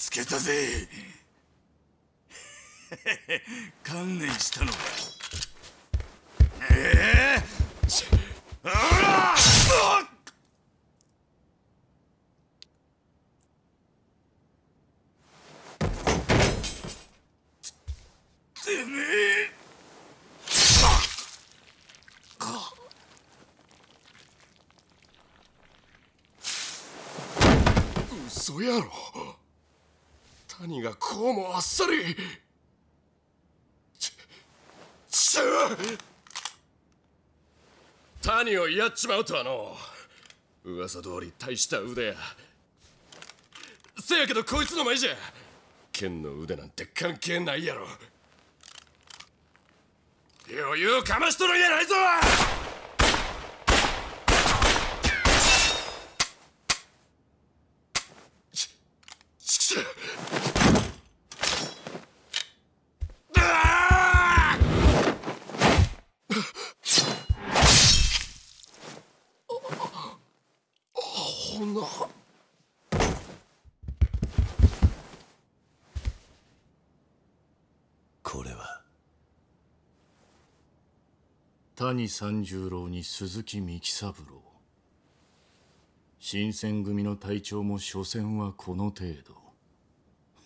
つけたぜ 観念したのかええー、あらてめえ嘘やろ何がこうもあっさりちちゅ谷をやっちまうとはの噂通り大した腕やせやけどこいつの前じゃ剣の腕なんて関係ないやろ余裕かましとるんやないぞこな。これは谷三十郎に鈴木三木三郎新選組の隊長も所詮はこの程度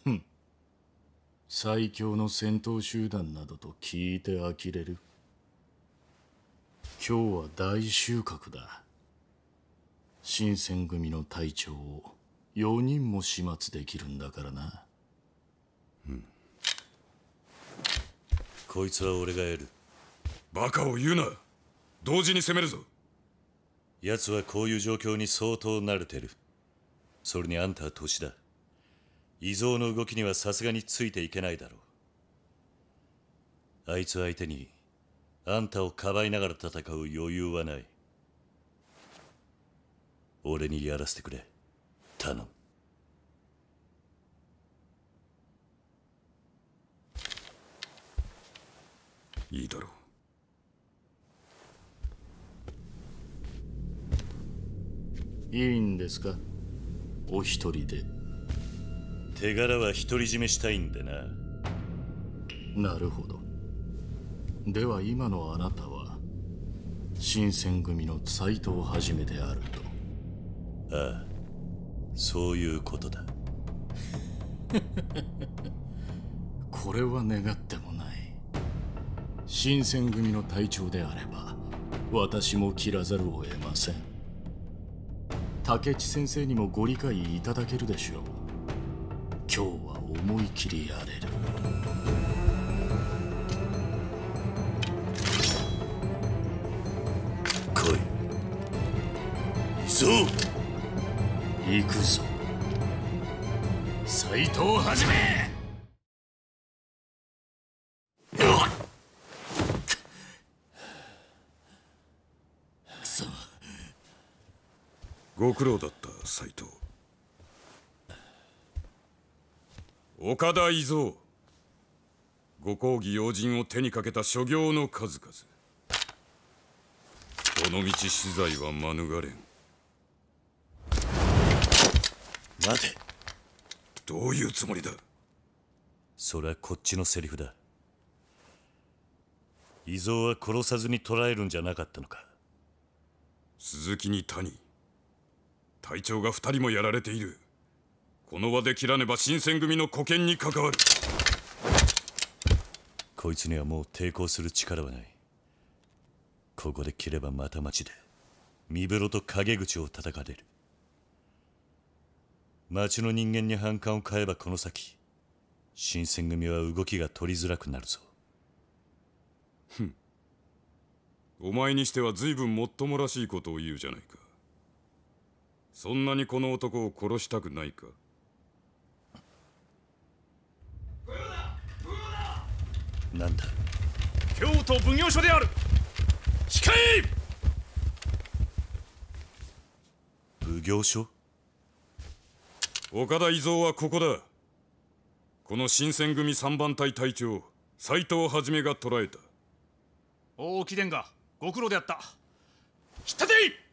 ふん最強の戦闘集団などと聞いて呆れる今日は大収穫だ新選組の隊長を4人も始末できるんだからな、うん、こいつは俺がやるバカを言うな同時に攻めるぞ奴はこういう状況に相当慣れてるそれにあんたは年だ異蔵の動きにはさすがについていけないだろうあいつ相手にあんたをかばいながら戦う余裕はない俺にやらせてくれ頼むいいだろういいんですかお一人で手柄は独り占めしたいんでななるほどでは今のあなたは新選組の斎藤を始めであるとああそういうことだ これは願ってもない新選組の隊長であれば私も切らざるを得ません竹地先生にもご理解いただけるでしょう今日は思い切りやれる来い急ぐ行くぞ斎藤はじめご苦労だった斎藤岡田伊蔵ご公儀用心を手にかけた所業の数々どのみち材は免れん待てどういうつもりだそれはこっちのセリフだ伊蔵は殺さずに捕らえるんじゃなかったのか鈴木に谷隊長が2人もやられているこの場で切らねば新選組の古権に関わるこいつにはもう抵抗する力はないここで切ればまた町で身風呂と陰口を叩かれる町の人間に反感を買えばこの先新選組は動きが取りづらくなるぞふんお前にしては随分もっともらしいことを言うじゃないかそんなにこの男を殺したくないかなんだ京都奉行所である控え奉行所岡田伊蔵はここだこの新選組三番隊隊長斎藤はじめが捕らえた大木伝がご苦労であった引っ立てい